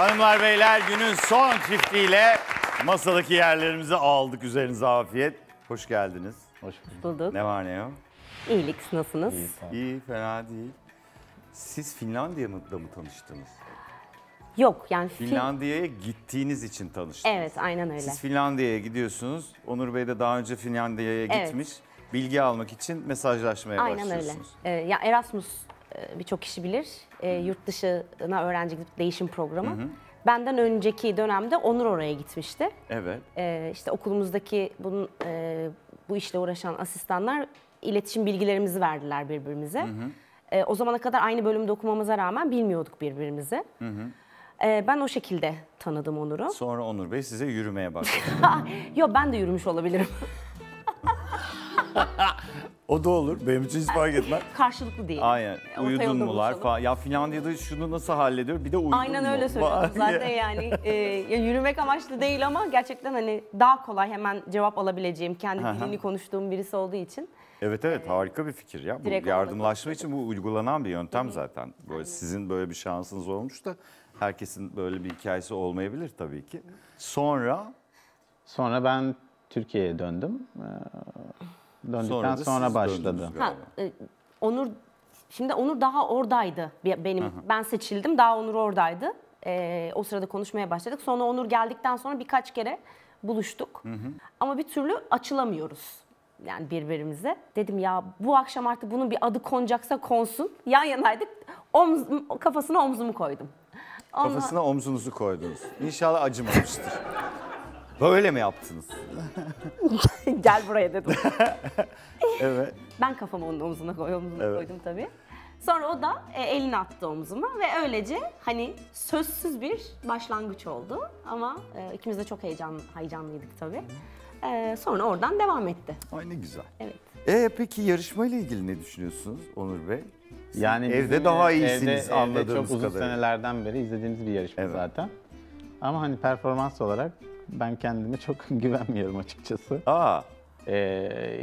Hanımlar beyler günün son çiftiyle masadaki yerlerimizi aldık. Üzerinize afiyet. Hoş geldiniz. Hoş bulduk. Ne var ne yok? İyilik nasılsınız? İyi, tamam. İyi fena değil. Siz Finlandiya'da mı tanıştınız? Yok yani Finlandiya'ya gittiğiniz için tanıştınız. Evet aynen öyle. Siz Finlandiya'ya gidiyorsunuz. Onur Bey de daha önce Finlandiya'ya evet. gitmiş. Bilgi almak için mesajlaşmaya aynen başlıyorsunuz. Aynen öyle. Ee, ya Erasmus e, birçok kişi bilir e, yurt dışına öğrenci gidip değişim programı. Hı hı. Benden önceki dönemde Onur oraya gitmişti. Evet. E, işte okulumuzdaki bunun e, bu işle uğraşan asistanlar iletişim bilgilerimizi verdiler birbirimize. Hı hı. E, o zamana kadar aynı bölümde okumamıza rağmen bilmiyorduk birbirimizi. Hı hı. E, ben o şekilde tanıdım Onur'u. Sonra Onur Bey size yürümeye başladı. Yok ben de yürümüş olabilirim. O da olur. Benim için hiç fark etmez. Karşılıklı değil. Aynen. E, orta Uyudun mu mular falan. Ya Finlandiya'da şunu nasıl hallediyor? Bir de uyudun Aynen mu? öyle söylüyorum zaten yani. E, ya yürümek amaçlı değil ama gerçekten hani daha kolay hemen cevap alabileceğim, kendi dilini konuştuğum birisi olduğu için. Evet evet e, harika bir fikir ya. Bu Direkt yardımlaşma için bu uygulanan bir yöntem zaten. Böyle sizin böyle bir şansınız olmuş da herkesin böyle bir hikayesi olmayabilir tabii ki. Sonra Sonra ben Türkiye'ye döndüm. Ee, Döndükten sonra, sonra başladı. Ha, e, Onur şimdi Onur daha oradaydı benim. Aha. Ben seçildim. Daha Onur oradaydı. E, o sırada konuşmaya başladık. Sonra Onur geldikten sonra birkaç kere buluştuk. Hı hı. Ama bir türlü açılamıyoruz yani birbirimize. Dedim ya bu akşam artık bunun bir adı konacaksa konsun. Yan yanaydık. Omz, kafasına omzumu koydum. Ondan... Kafasına omzunuzu koydunuz. İnşallah acımamıştır. Böyle mi yaptınız? Gel buraya dedim. evet. Ben kafamı onun omzuna, koy, omzuna evet. koydum tabii. Sonra o da e, elini attı omzuma ve öylece hani sözsüz bir başlangıç oldu. Ama e, ikimiz de çok heyecan, heyecanlıydık tabii. E, sonra oradan devam etti. Ay ne güzel. Evet. E peki yarışmayla ilgili ne düşünüyorsunuz Onur Bey? Yani evde daha iyisiniz evde, anladığımız evde çok uzun kadarıyla. senelerden beri izlediğimiz bir yarışma evet. zaten. Ama hani performans olarak ben kendime çok güvenmiyorum açıkçası. Aa. Ee,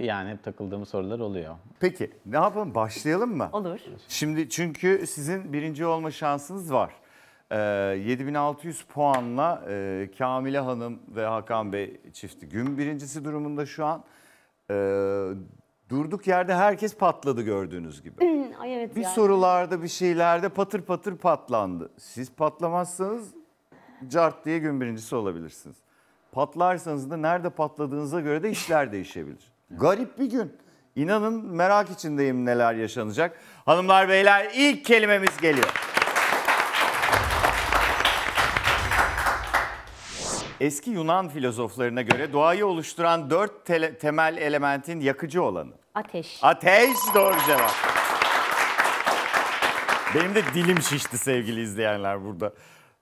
yani hep takıldığım sorular oluyor. Peki ne yapalım başlayalım mı? Olur. Şimdi çünkü sizin birinci olma şansınız var. Ee, 7600 puanla e, Kamile Hanım ve Hakan Bey çifti gün birincisi durumunda şu an. Ee, durduk yerde herkes patladı gördüğünüz gibi. Ay evet Bir ya. sorularda bir şeylerde patır patır patlandı. Siz patlamazsanız cart diye gün birincisi olabilirsiniz patlarsanız da nerede patladığınıza göre de işler değişebilir. Garip bir gün. İnanın merak içindeyim neler yaşanacak. Hanımlar beyler ilk kelimemiz geliyor. Eski Yunan filozoflarına göre doğayı oluşturan dört tele- temel elementin yakıcı olanı. Ateş. Ateş doğru cevap. Benim de dilim şişti sevgili izleyenler burada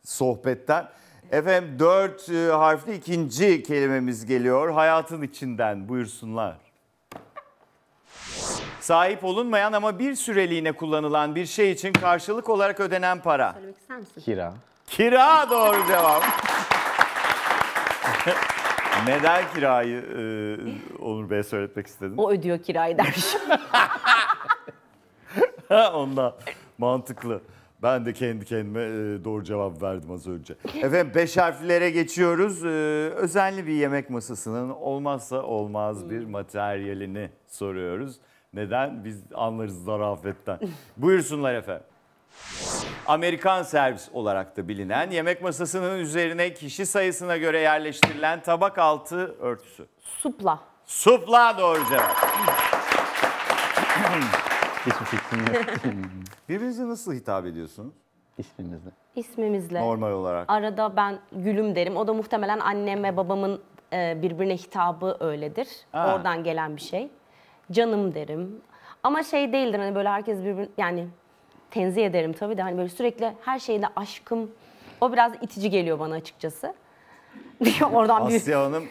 sohbetten. Efendim dört e, harfli ikinci kelimemiz geliyor. Hayatın içinden buyursunlar. Sahip olunmayan ama bir süreliğine kullanılan bir şey için karşılık olarak ödenen para. Söylemek ister Kira. Kira doğru cevap. Neden kirayı e, Onur Bey'e söyletmek istedin? O ödüyor kirayı dermiş. Ondan mantıklı. Ben de kendi kendime e, doğru cevap verdim az önce. Efendim beş harflere geçiyoruz. E, özenli bir yemek masasının olmazsa olmaz bir hmm. materyalini soruyoruz. Neden? Biz anlarız zarafetten. Buyursunlar efendim. Amerikan servis olarak da bilinen yemek masasının üzerine kişi sayısına göre yerleştirilen tabak altı örtüsü. Supla. Supla doğru cevap. Hiçbir fikrim yok. Birbirinize nasıl hitap ediyorsunuz? İsminizle. İsmimizle. Normal olarak. Arada ben gülüm derim. O da muhtemelen annem ve babamın e, birbirine hitabı öyledir. Ha. Oradan gelen bir şey. Canım derim. Ama şey değildir hani böyle herkes birbirine yani tenzih ederim tabii de hani böyle sürekli her şeyle aşkım. O biraz itici geliyor bana açıkçası. Oradan bir... Asya Hanım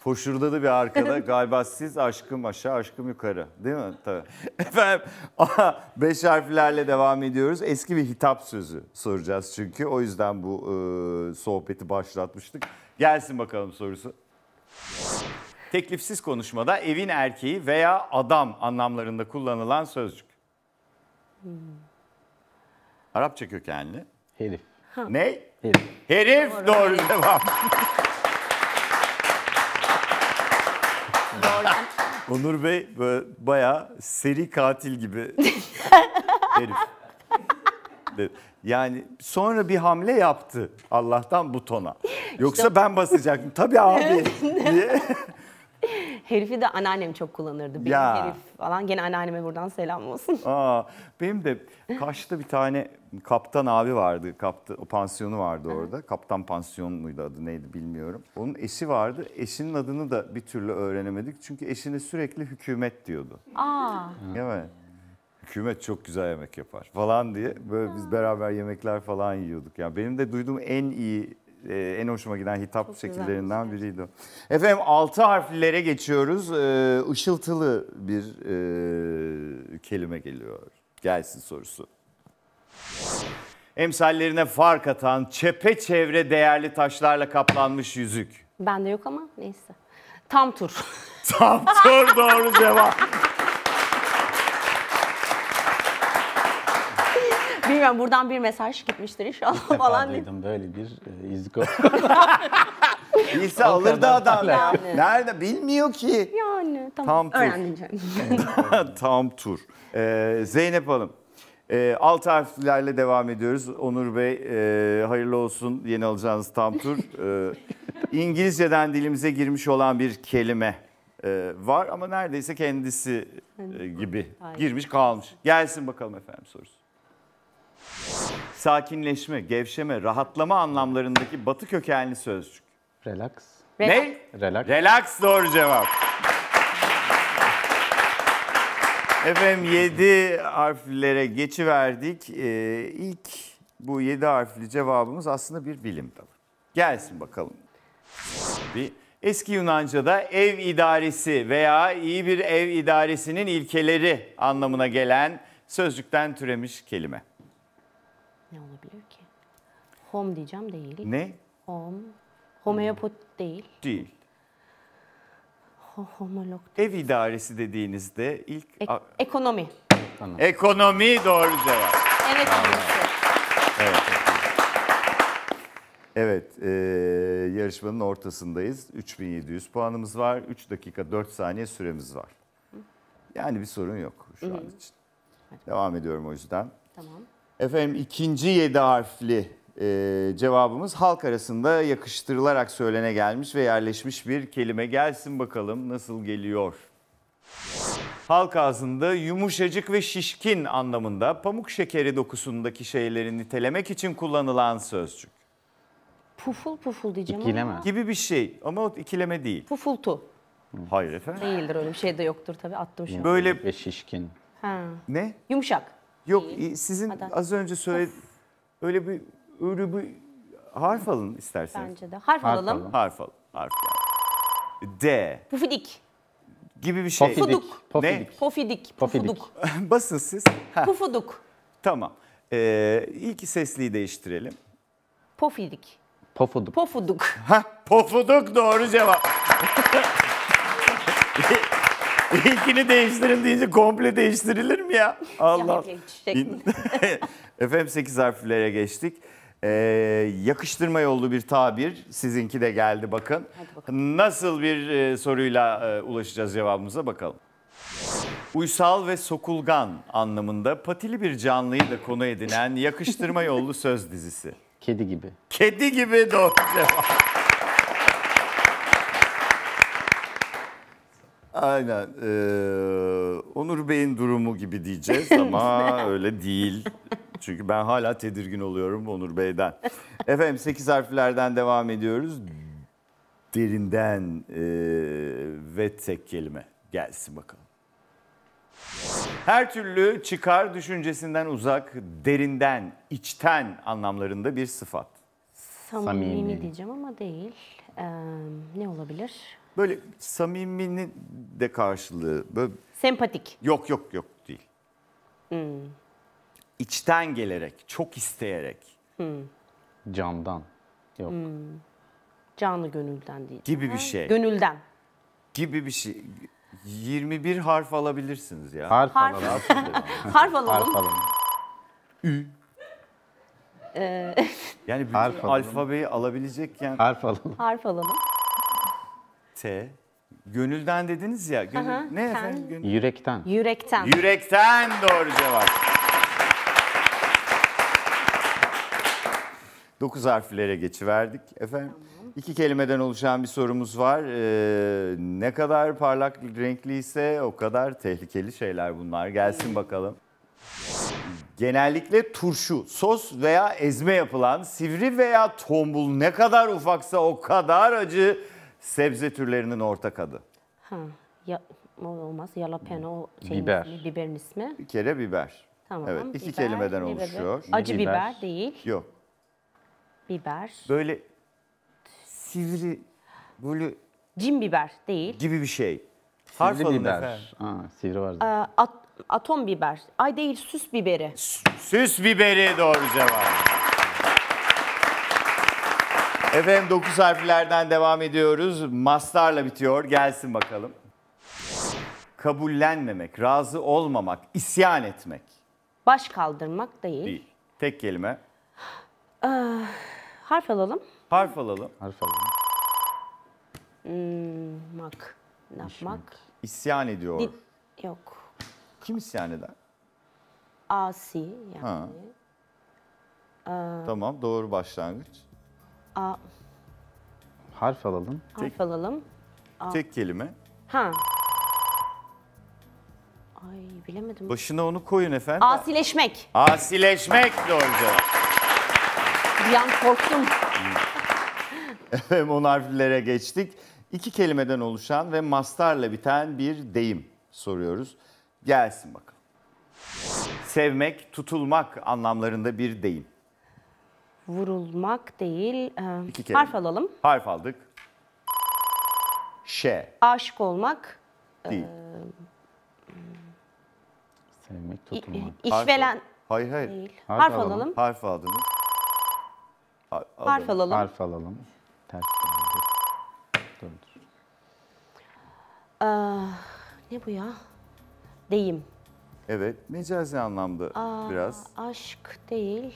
Foşurdadı bir arkada galiba siz aşkım aşağı aşkım yukarı değil mi? Tabii. Efendim beş harflerle devam ediyoruz. Eski bir hitap sözü soracağız çünkü o yüzden bu e, sohbeti başlatmıştık. Gelsin bakalım sorusu. Teklifsiz konuşmada evin erkeği veya adam anlamlarında kullanılan sözcük. Hmm. Arapça kökenli. Herif. Ha. Ne? Herif. Herif doğru, doğru cevap. oradan. Onur Bey böyle bayağı seri katil gibi herif. Yani sonra bir hamle yaptı Allah'tan butona. Yoksa ben basacaktım. Tabii abi Herifi de anneannem çok kullanırdı. Benim ya. herif falan. Gene anneanneme buradan selam olsun. Aa, benim de karşıda bir tane kaptan abi vardı. Kapta, o pansiyonu vardı orada. kaptan pansiyon muydu adı neydi bilmiyorum. Onun eşi vardı. Eşinin adını da bir türlü öğrenemedik. Çünkü eşine sürekli hükümet diyordu. Aa. Evet hükümet çok güzel yemek yapar falan diye böyle biz beraber yemekler falan yiyorduk. Yani benim de duyduğum en iyi e, en hoşuma giden hitap Çok şekillerinden güzelmiş. biriydi. Efendim altı harflilere geçiyoruz. Işıltılı e, bir e, kelime geliyor. Gelsin sorusu. Emsallerine fark atan çepeçevre değerli taşlarla kaplanmış yüzük. Bende yok ama neyse. Tam tur. Tam tur doğru cevap. Bilmiyorum buradan bir mesaj gitmiştir inşallah İlk falan. defa duydum böyle bir e, izi İlse alırdı adam. Yani. Nerede bilmiyor ki. Yani tamam. Tam tur. Tam tur. Ee, Zeynep Hanım. E, alt harflerle devam ediyoruz. Onur Bey e, hayırlı olsun yeni alacağınız tam tur. E, İngilizceden dilimize girmiş olan bir kelime e, var ama neredeyse kendisi e, gibi girmiş kalmış. Gelsin bakalım efendim sorusu. Sakinleşme, gevşeme, rahatlama anlamlarındaki batı kökenli sözcük. Relax. Ne? Relax. Relax doğru cevap. Efendim 7 harflere geçiverdik. Ee, İlk bu 7 harfli cevabımız aslında bir bilim dalı. Gelsin bakalım. Bir Eski Yunanca'da ev idaresi veya iyi bir ev idaresinin ilkeleri anlamına gelen sözcükten türemiş kelime. Ne olabilir ki? Home diyeceğim değil. Ne? Home. Homeopot hmm. değil. Değil. Ho Ev idaresi dediğinizde ilk... Ek ekonomi. Tamam. Ekonomi doğru cevap. Evet. Evet. Evet, e, yarışmanın ortasındayız. 3700 puanımız var. 3 dakika 4 saniye süremiz var. Yani bir sorun yok şu an için. Devam ediyorum o yüzden. Efendim ikinci yedi harfli e, cevabımız halk arasında yakıştırılarak söylene gelmiş ve yerleşmiş bir kelime. Gelsin bakalım nasıl geliyor. Halk ağzında yumuşacık ve şişkin anlamında pamuk şekeri dokusundaki şeyleri nitelemek için kullanılan sözcük. Puful puful diyeceğim İkileme. ama. Gibi bir şey ama o ikileme değil. Pufultu. Hayır efendim. Değildir öyle bir şey de yoktur tabii attım şimdi. Böyle Ve şişkin. Ha. Ne? Yumuşak. Yok değil. E, sizin Adak. az önce söyledi öyle bir öyle bir harf alın isterseniz. Bence de. Harf, harf alalım. alalım. Harf alın. Harf yani. D. Pufidik. Gibi bir şey. Pofiduk. Pofidik. Ne? Pofidik. Pofuduk. Basın siz. Heh. Pufuduk. Tamam. Ee, ilk sesliyi değiştirelim. Pofidik. Pofuduk. Pofuduk. Ha, pofuduk doğru cevap. İlkini değiştirin deyince komple değiştirilir mi ya? Allah. Efendim 8 harflere geçtik. Ee, yakıştırma yolu bir tabir. Sizinki de geldi bakın. Nasıl bir e, soruyla e, ulaşacağız cevabımıza bakalım. Uysal ve sokulgan anlamında patili bir canlıyı da konu edinen yakıştırma yolu söz dizisi. Kedi gibi. Kedi gibi doğru cevap. Aynen. Ee, Onur Bey'in durumu gibi diyeceğiz ama öyle değil. Çünkü ben hala tedirgin oluyorum Onur Bey'den. Efendim 8 harflerden devam ediyoruz. Derinden e, ve tek kelime gelsin bakalım. Her türlü çıkar düşüncesinden uzak, derinden, içten anlamlarında bir sıfat. Samimi, Samimi. diyeceğim ama değil. Ee, ne olabilir? Böyle samiminin de karşılığı. Böyle... Sempatik. Yok yok yok değil. Hmm. İçten gelerek, çok isteyerek. Hmm. Candan. Yok. Hmm. Canı gönülden değil. Gibi ha? bir şey. Gönülden. Gibi bir şey. 21 harf alabilirsiniz ya. Harf, harf. alalım. harf alalım. Harf alalım. Ü. Ee, yani bütün harf alfabeyi alabilecekken... Harf alalım. Harf alalım. T. Gönülden dediniz ya. Gönül, Aha, ne sen? efendim? Gönül. Yürekten. Yürekten. Yürekten doğru cevap. Dokuz harflere geçiverdik efendim. Tamam. İki kelimeden oluşan bir sorumuz var. Ee, ne kadar parlak renkliyse o kadar tehlikeli şeyler bunlar. Gelsin bakalım. Genellikle turşu, sos veya ezme yapılan sivri veya tombul ne kadar ufaksa o kadar acı sebze türlerinin ortak adı. Ha, ya, olmaz. Jalapeno o şeyin Biber. biberin ismi. Bir kere biber. Tamam. Evet, iki biber, kelimeden biber. oluşuyor. Acı biber. biber değil. Yok. Biber. Böyle sivri, böyle... Cin biber değil. Gibi bir şey. Harf Sivri alın biber. Ha, sivri var ee, at- atom biber. Ay değil süs biberi. Süs biberi doğru cevap. Efendim 9 harflerden devam ediyoruz. Mastarla bitiyor. Gelsin bakalım. Kabullenmemek, razı olmamak, isyan etmek. Baş kaldırmak değil. Değil. Tek kelime. Ee, harf alalım. Harf alalım. Harf alalım. Hmm, mak. Ne yapmak? İsyan ediyor. Di Yok. Kim isyan eder? Asi yani. Ha. Ee, tamam doğru başlangıç. A. Harf alalım. Harf Tek- alalım. A. Tek kelime. Ha. Ay bilemedim. Başına onu koyun efendim. Asileşmek. Asileşmek doğru cevap. Bir an korktum. Hem on harflere geçtik. İki kelimeden oluşan ve mastarla biten bir deyim soruyoruz. Gelsin bakalım. Sevmek, tutulmak anlamlarında bir deyim. Vurulmak değil. E, İki kelime. Harf alalım. Harf aldık. Ş. Aşık olmak. E, değil. Sevmek, E, tutulmak. i- işvelen Hayır hayır. değil. Harf Harf, alalım. alalım. Harf aldınız. Har- Harf alalım. Harf alalım. Ters geldi. Dur dur. Ah, ne bu ya? Deyim. Evet, mecazi anlamda Aa, biraz. Aşk değil.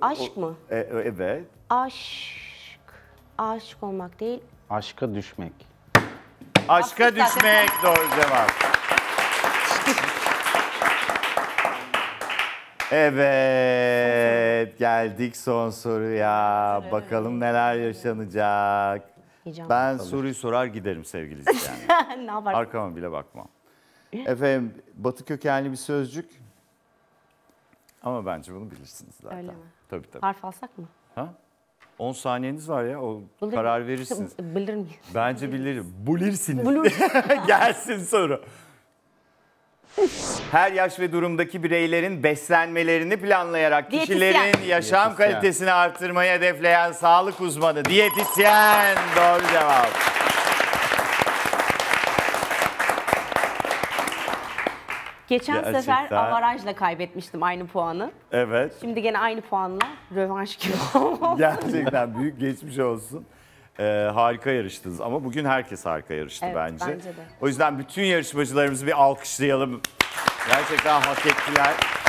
Aşk o, mı? E, e, evet. Aşk. Aşık olmak değil. Aşka düşmek. Aşka Aslında düşmek zaten. doğru cevap. Evet, geldik son soruya. Evet. Bakalım neler yaşanacak. Heyecan ben soruyu sorar giderim sevgili izleyenler. ne yapar? Arkama bile bakmam. Efendim batı kökenli bir sözcük. Ama bence bunu bilirsiniz zaten. Öyle mi? Tabii tabii. Harf alsak mı? Ha? 10 saniyeniz var ya o Bilir, karar verirsiniz. Bilir miyim? Bence bilirim. Bulirsiniz. Bulur. Gelsin soru. Her yaş ve durumdaki bireylerin beslenmelerini planlayarak Diyetisyen. kişilerin yaşam Diyetisyen. kalitesini artırmayı hedefleyen sağlık uzmanı diyetisyen. Doğru cevap. Geçen Gerçekten. sefer avarajla kaybetmiştim aynı puanı. Evet. Şimdi gene aynı puanla rövanş gibi Gerçekten büyük geçmiş olsun. Ee, harika yarıştınız ama bugün herkes harika yarıştı evet, bence. bence de. O yüzden bütün yarışmacılarımızı bir alkışlayalım. Gerçekten hak ettiler.